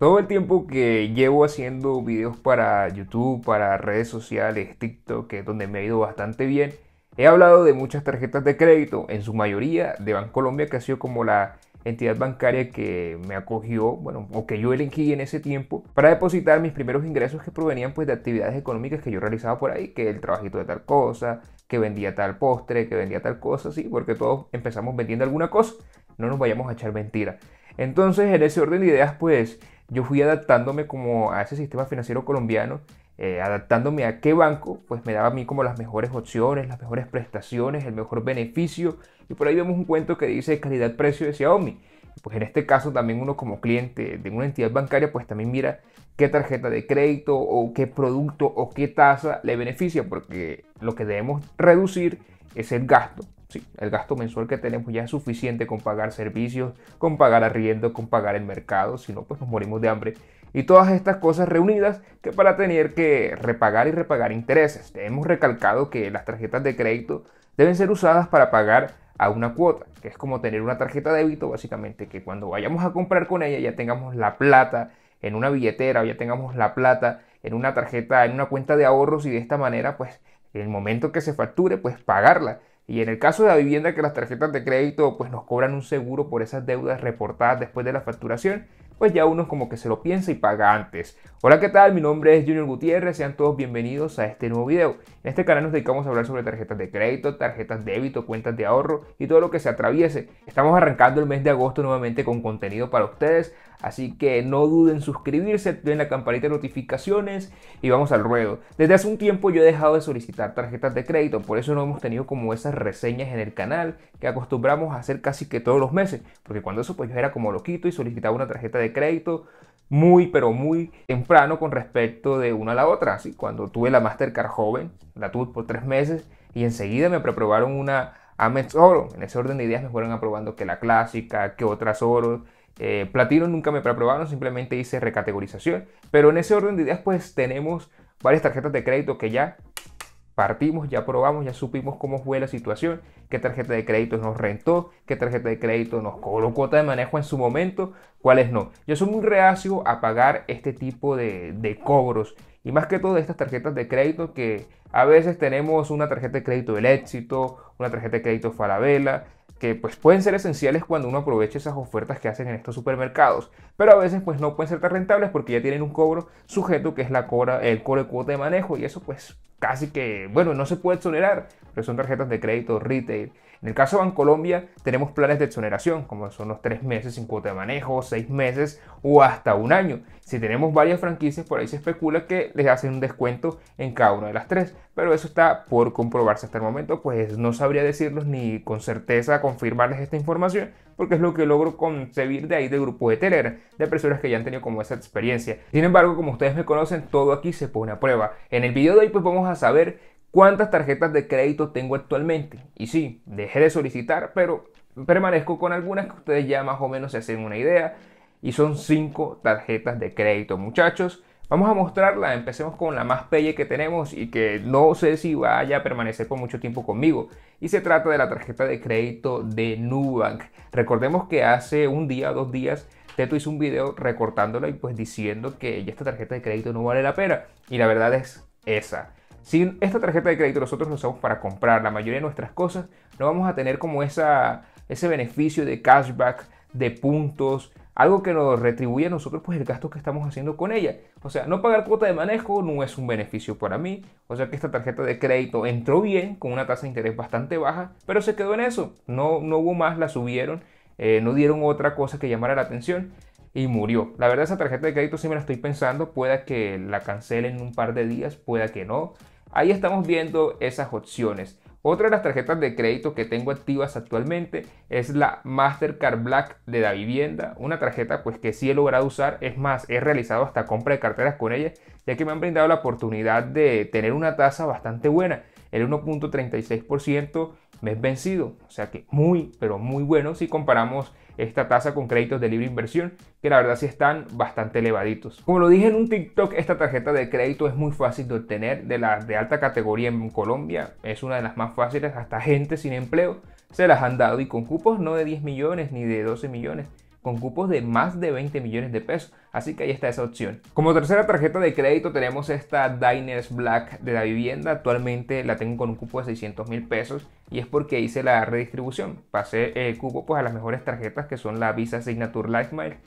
Todo el tiempo que llevo haciendo videos para YouTube, para redes sociales, TikTok, que es donde me ha ido bastante bien, he hablado de muchas tarjetas de crédito, en su mayoría de Bancolombia, que ha sido como la entidad bancaria que me acogió, bueno, o que yo elegí en ese tiempo, para depositar mis primeros ingresos que provenían pues de actividades económicas que yo realizaba por ahí, que el trabajito de tal cosa, que vendía tal postre, que vendía tal cosa, sí, porque todos empezamos vendiendo alguna cosa, no nos vayamos a echar mentiras. Entonces, en ese orden de ideas, pues yo fui adaptándome como a ese sistema financiero colombiano, eh, adaptándome a qué banco, pues me daba a mí como las mejores opciones, las mejores prestaciones, el mejor beneficio. Y por ahí vemos un cuento que dice calidad-precio de Xiaomi pues en este caso también uno como cliente de una entidad bancaria, pues también mira qué tarjeta de crédito o qué producto o qué tasa le beneficia, porque lo que debemos reducir es el gasto. Sí, el gasto mensual que tenemos ya es suficiente con pagar servicios, con pagar arriendo, con pagar el mercado, si no, pues nos morimos de hambre. Y todas estas cosas reunidas que para tener que repagar y repagar intereses. Hemos recalcado que las tarjetas de crédito deben ser usadas para pagar a una cuota, que es como tener una tarjeta de débito, básicamente, que cuando vayamos a comprar con ella ya tengamos la plata en una billetera o ya tengamos la plata en una tarjeta, en una cuenta de ahorros y de esta manera, pues, en el momento que se facture, pues pagarla y en el caso de la vivienda que las tarjetas de crédito pues nos cobran un seguro por esas deudas reportadas después de la facturación, pues ya uno como que se lo piensa y paga antes. Hola, ¿qué tal? Mi nombre es Junior Gutiérrez, sean todos bienvenidos a este nuevo video. En este canal nos dedicamos a hablar sobre tarjetas de crédito, tarjetas débito, cuentas de ahorro y todo lo que se atraviese. Estamos arrancando el mes de agosto nuevamente con contenido para ustedes, Así que no duden en suscribirse, den la campanita de notificaciones y vamos al ruedo. Desde hace un tiempo yo he dejado de solicitar tarjetas de crédito, por eso no hemos tenido como esas reseñas en el canal que acostumbramos a hacer casi que todos los meses, porque cuando eso pues yo era como loquito y solicitaba una tarjeta de crédito muy pero muy temprano con respecto de una a la otra. Así, cuando tuve la Mastercard joven, la tuve por tres meses y enseguida me preaprobaron una Amex Oro. En ese orden de ideas me fueron aprobando que la clásica, que otras oro... Eh, Platino nunca me preaprobaron, simplemente hice recategorización. Pero en ese orden de ideas, pues tenemos varias tarjetas de crédito que ya partimos, ya probamos, ya supimos cómo fue la situación, qué tarjeta de crédito nos rentó, qué tarjeta de crédito nos cobró cuota de manejo en su momento, cuáles no. Yo soy muy reacio a pagar este tipo de, cobros y más que todo estas tarjetas de crédito que a veces tenemos una tarjeta de crédito del éxito, una tarjeta de crédito Falabella, que pues pueden ser esenciales cuando uno aprovecha esas ofertas que hacen en estos supermercados, pero a veces pues no pueden ser tan rentables porque ya tienen un cobro sujeto que es la el cobro de de manejo y eso pues casi que, bueno, no se puede exonerar, pero son tarjetas de crédito retail. En el caso de Bancolombia tenemos planes de exoneración, como son los tres meses sin cuota de manejo, seis meses o hasta un año. Si tenemos varias franquicias, por ahí se especula que les hacen un descuento en cada una de las tres, pero eso está por comprobarse hasta el momento, pues no sabría decirlos ni con certeza confirmarles esta información, porque es lo que logro concebir de ahí del grupo de Telegram, de personas que ya han tenido como esa experiencia. Sin embargo, como ustedes me conocen, todo aquí se pone a prueba. En el video de hoy pues vamos a saber cuántas tarjetas de crédito tengo actualmente. Y si dejé de solicitar, pero permanezco con algunas que ustedes ya más o menos se hacen una idea. Y son cinco tarjetas de crédito, muchachos. Vamos a mostrarla, empecemos con la más pelle que tenemos y que no sé si vaya a permanecer por mucho tiempo conmigo. Y se trata de la tarjeta de crédito de Nubank. Recordemos que hace un día, dos días, Teto hizo un video recortándola y pues diciendo que esta tarjeta de crédito no vale la pena. Y la verdad es esa. Si esta tarjeta de crédito nosotros la usamos para comprar la mayoría de nuestras cosas, no vamos a tener como esa, ese beneficio de cashback, de puntos, algo que nos retribuye a nosotros pues el gasto que estamos haciendo con ella. O sea, no pagar cuota de manejo no es un beneficio para mí. O sea que esta tarjeta de crédito entró bien con una tasa de interés bastante baja, pero se quedó en eso. No, no hubo más, la subieron, eh, no dieron otra cosa que llamara la atención y murió. La verdad esa tarjeta de crédito sí me la estoy pensando, pueda que la cancelen en un par de días, pueda que no. Ahí estamos viendo esas opciones. Otra de las tarjetas de crédito que tengo activas actualmente es la Mastercard Black de la vivienda, una tarjeta pues que sí he logrado usar, es más, he realizado hasta compra de carteras con ella, ya que me han brindado la oportunidad de tener una tasa bastante buena, el 1.36% mes vencido. O sea que muy, pero muy bueno si comparamos esta tasa con créditos de libre inversión, que la verdad sí están bastante elevaditos. Como lo dije en un TikTok, esta tarjeta de crédito es muy fácil de obtener, de las de alta categoría en Colombia, es una de las más fáciles, hasta gente sin empleo se las han dado y con cupos no de 10 millones ni de 12 millones, con cupos de más de 20 millones de pesos. Así que ahí está esa opción. Como tercera tarjeta de crédito tenemos esta Diners Black de la vivienda. Actualmente la tengo con un cupo de 600 mil pesos y es porque hice la redistribución. Pasé el cupo pues, a las mejores tarjetas que son la Visa Signature Lifemile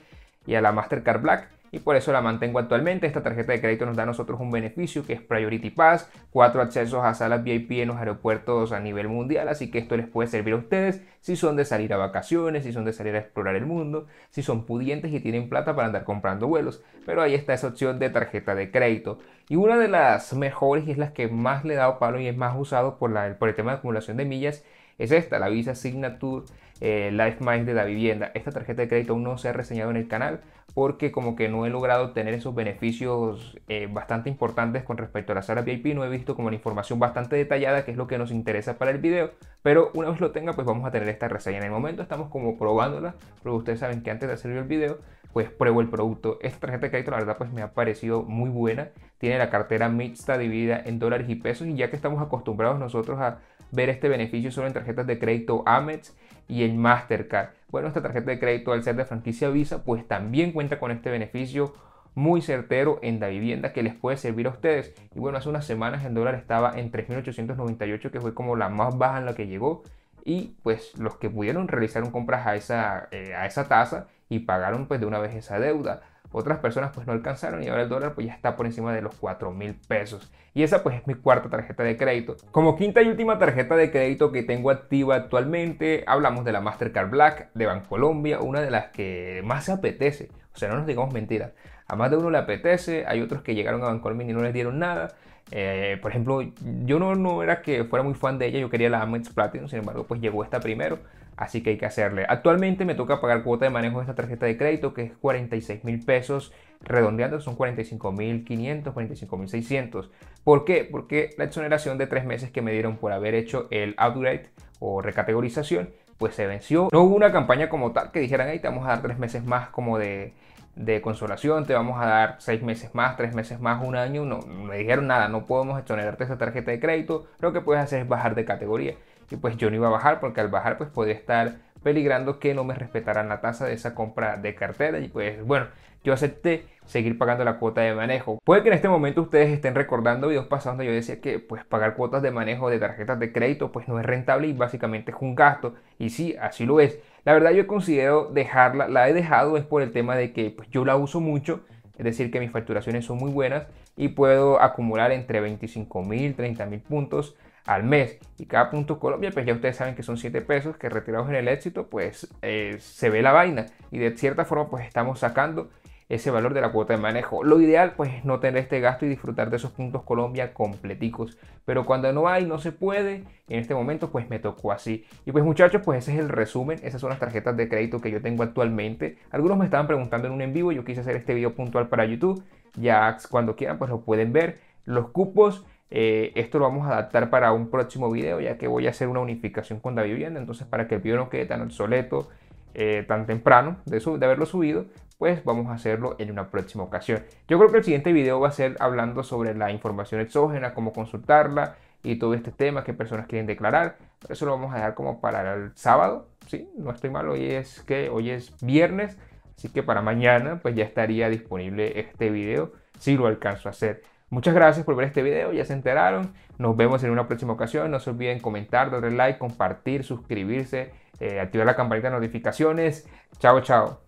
y a la Mastercard Black y por eso la mantengo actualmente. Esta tarjeta de crédito nos da a nosotros un beneficio que es Priority Pass, cuatro accesos a salas VIP en los aeropuertos a nivel mundial, así que esto les puede servir a ustedes si son de salir a vacaciones, si son de salir a explorar el mundo, si son pudientes y tienen plata para andar comprando vuelos, pero ahí está esa opción de tarjeta de crédito. Y una de las mejores y es la que más le he dado palo y es más usado por, la, por el tema de acumulación de millas es esta, la Visa Signature eh, mind de la vivienda. Esta tarjeta de crédito aún no se ha reseñado en el canal porque como que no he logrado tener esos beneficios eh, bastante importantes con respecto a la sala VIP, no he visto como la información bastante detallada, que es lo que nos interesa para el video, pero una vez lo tenga pues vamos a tener esta reseña. En el momento estamos como probándola, pero ustedes saben que antes de hacer el video pues pruebo el producto. Esta tarjeta de crédito la verdad pues me ha parecido muy buena, tiene la cartera mixta dividida en dólares y pesos y ya que estamos acostumbrados nosotros a ver este beneficio solo en tarjetas de crédito Amex, y en Mastercard. Bueno, esta tarjeta de crédito al ser de franquicia Visa, pues también cuenta con este beneficio muy certero en la vivienda que les puede servir a ustedes. Y bueno, hace unas semanas el dólar estaba en 3.898, que fue como la más baja en la que llegó y pues los que pudieron realizaron compras a esa, eh, a esa tasa y pagaron pues de una vez esa deuda. Otras personas pues no alcanzaron y ahora el dólar pues ya está por encima de los 4 mil pesos. Y esa pues es mi cuarta tarjeta de crédito. Como quinta y última tarjeta de crédito que tengo activa actualmente, hablamos de la Mastercard Black de Colombia una de las que más se apetece. O sea, no nos digamos mentiras. A más de uno le apetece, hay otros que llegaron a Bancolombia y no les dieron nada. Eh, por ejemplo, yo no, era que fuera muy fan de ella, yo quería la Amex Platinum, sin embargo, pues llegó esta primero, así que hay que hacerle. Actualmente me toca pagar cuota de manejo de esta tarjeta de crédito, que es 46 mil pesos, redondeando son $45,500, mil mil ¿Por qué? Porque la exoneración de tres meses que me dieron por haber hecho el upgrade o recategorización, pues se venció. No hubo una campaña como tal que dijeran, ahí te vamos a dar tres meses más como de de consolación, te vamos a dar seis meses más, tres meses más, un año, no me dijeron nada, no podemos exonerarte esa tarjeta de crédito, lo que puedes hacer es bajar de categoría. Y pues yo no iba a bajar porque al bajar pues podría estar peligrando que no me respetaran la tasa de esa compra de cartera y pues bueno, yo acepté seguir pagando la cuota de manejo. Puede que en este momento ustedes estén recordando videos pasados donde yo decía que pues pagar cuotas de manejo de tarjetas de crédito pues no es rentable y básicamente es un gasto y sí, así lo es. La verdad yo considero dejarla, la he dejado es por el tema de que pues, yo la uso mucho, es decir, que mis facturaciones son muy buenas y puedo acumular entre 25 mil, 30 mil puntos al mes. Y cada punto Colombia, pues ya ustedes saben que son 7 pesos que retirados en el éxito, pues eh, se ve la vaina. Y de cierta forma, pues estamos sacando ese valor de la cuota de manejo. Lo ideal pues es no tener este gasto y disfrutar de esos puntos Colombia completicos. Pero cuando no hay, no se puede. En este momento pues me tocó así. Y pues muchachos, pues ese es el resumen. Esas son las tarjetas de crédito que yo tengo actualmente. Algunos me estaban preguntando en un en vivo. Yo quise hacer este video puntual para YouTube. Ya cuando quieran pues lo pueden ver. Los cupos. Eh, esto lo vamos a adaptar para un próximo video ya que voy a hacer una unificación con la vivienda. Entonces para que el video no quede tan obsoleto eh, tan temprano de, de haberlo subido, pues vamos a hacerlo en una próxima ocasión. Yo creo que el siguiente video va a ser hablando sobre la información exógena, cómo consultarla y todo este tema, qué personas quieren declarar. eso lo vamos a dejar como para el sábado, ¿sí? No estoy mal, hoy es que hoy es viernes, así que para mañana pues ya estaría disponible este video si lo alcanzo a hacer. Muchas gracias por ver este video, ya se enteraron. Nos vemos en una próxima ocasión. No se olviden comentar, darle like, compartir, suscribirse, eh, activar la campanita de notificaciones. Chao, chao.